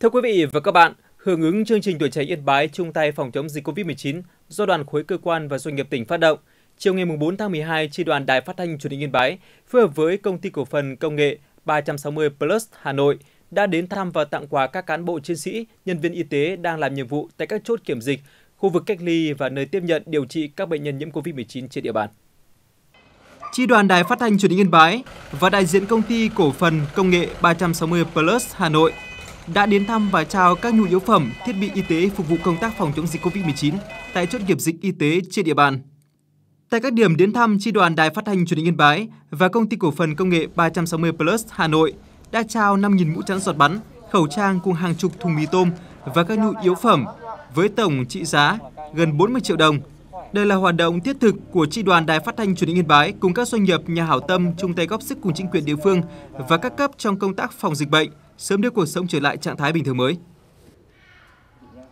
Thưa quý vị và các bạn, hưởng ứng chương trình tuổi trẻ Yên Bái chung tay phòng chống dịch COVID-19 do Đoàn khối cơ quan và doanh nghiệp tỉnh phát động, chiều ngày 4 tháng 12, Tri đoàn Đài Phát thanh Truyền hình Yên Bái phối hợp với Công ty Cổ phần Công nghệ 360 Plus Hà Nội đã đến thăm và tặng quà các cán bộ chiến sĩ, nhân viên y tế đang làm nhiệm vụ tại các chốt kiểm dịch, khu vực cách ly và nơi tiếp nhận điều trị các bệnh nhân nhiễm COVID-19 trên địa bàn. Chi đoàn Đài Phát thanh Truyền hình Yên Bái và đại diện công ty cổ phần công nghệ 360 Plus Hà Nội đã đến thăm và trao các nhu yếu phẩm, thiết bị y tế phục vụ công tác phòng chống dịch COVID-19 tại chốt kiểm dịch y tế trên địa bàn. Tại các điểm đến thăm, Tri đoàn Đài Phát thanh Truyền hình Yên Bái và Công ty Cổ phần Công nghệ 360 Plus Hà Nội đã trao 5.000 mũ chắn giọt bắn, khẩu trang cùng hàng chục thùng mì tôm và các nhu yếu phẩm với tổng trị giá gần 40 triệu đồng. Đây là hoạt động thiết thực của Tri đoàn Đài Phát thanh Truyền hình Yên Bái cùng các doanh nghiệp, nhà hảo tâm chung tay góp sức cùng chính quyền địa phương và các cấp trong công tác phòng dịch bệnh – sớm đưa cuộc sống trở lại trạng thái bình thường mới.